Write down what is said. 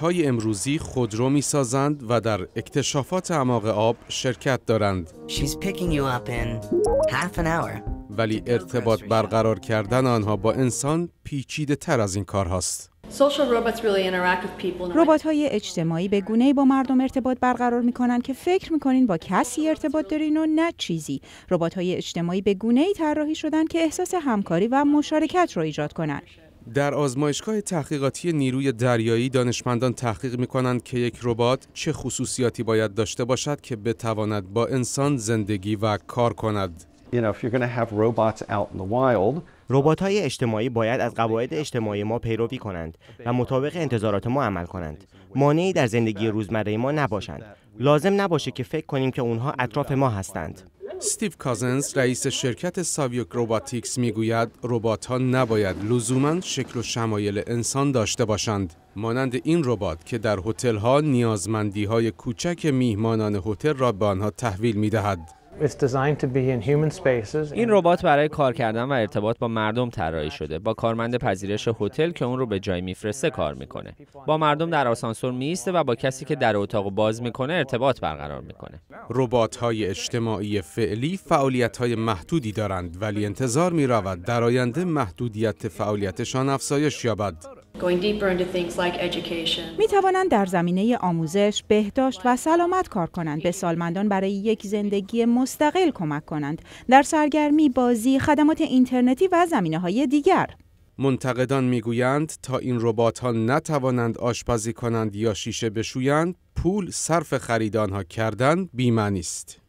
های امروزی خودرو سازند و در اکتشافات اعماق آب شرکت دارند. ولی ارتباط برقرار کردن آنها با انسان پیچیده تر از این کار هاست. های اجتماعی به گونه با مردم ارتباط برقرار می کنند که فکر می کنین با کسی ارتباط دارین و نه چیزی. ربات های اجتماعی به گونه ای طراحی شدن که احساس همکاری و مشارکت را ایجاد کنند. در آزمایشگاه تحقیقاتی نیروی دریایی دانشمندان تحقیق می کنند که یک ربات چه خصوصیاتی باید داشته باشد که بتواند با انسان زندگی و کار کند. ربات های اجتماعی باید از قواعد اجتماعی ما پیروی کنند و مطابق انتظارات ما عمل کنند. مانعی در زندگی روزمره ما نباشند. لازم نباشه که فکر کنیم که اونها اطراف ما هستند. استیو کازنز رئیس شرکت ساویوک روباتیکس میگوید ربات ها نباید لزوما شکل و شمایل انسان داشته باشند مانند این ربات که در هتل ها نیازمندی های کوچک میهمانان هتل را به آنها تحویل می دهد. این ربات برای کار کردن و ارتباط با مردم طراحی شده. با کارمند پذیرش هتل که اون رو به جای میفرسته کار میکنه. با مردم در آسانسور میسته و با کسی که در اتاق باز میکنه ارتباط برقرار میکنه. ربات های اجتماعی فعلی فعالیت های محدودی دارند ولی انتظار میرود در آینده محدودیت فعالیتشان افزایش یابد. می توانند در زمینه آموزش، بهداشت و سلامت کار کنند، به سالمندان برای یک زندگی مستقل کمک کنند، در سرگرمی، بازی، خدمات اینترنتی و زمینه های دیگر. منتقدان میگویند تا این ربات ها نتوانند آشپزی کنند یا شیشه بشویند، پول صرف خرید ها کردن بیمعنی است.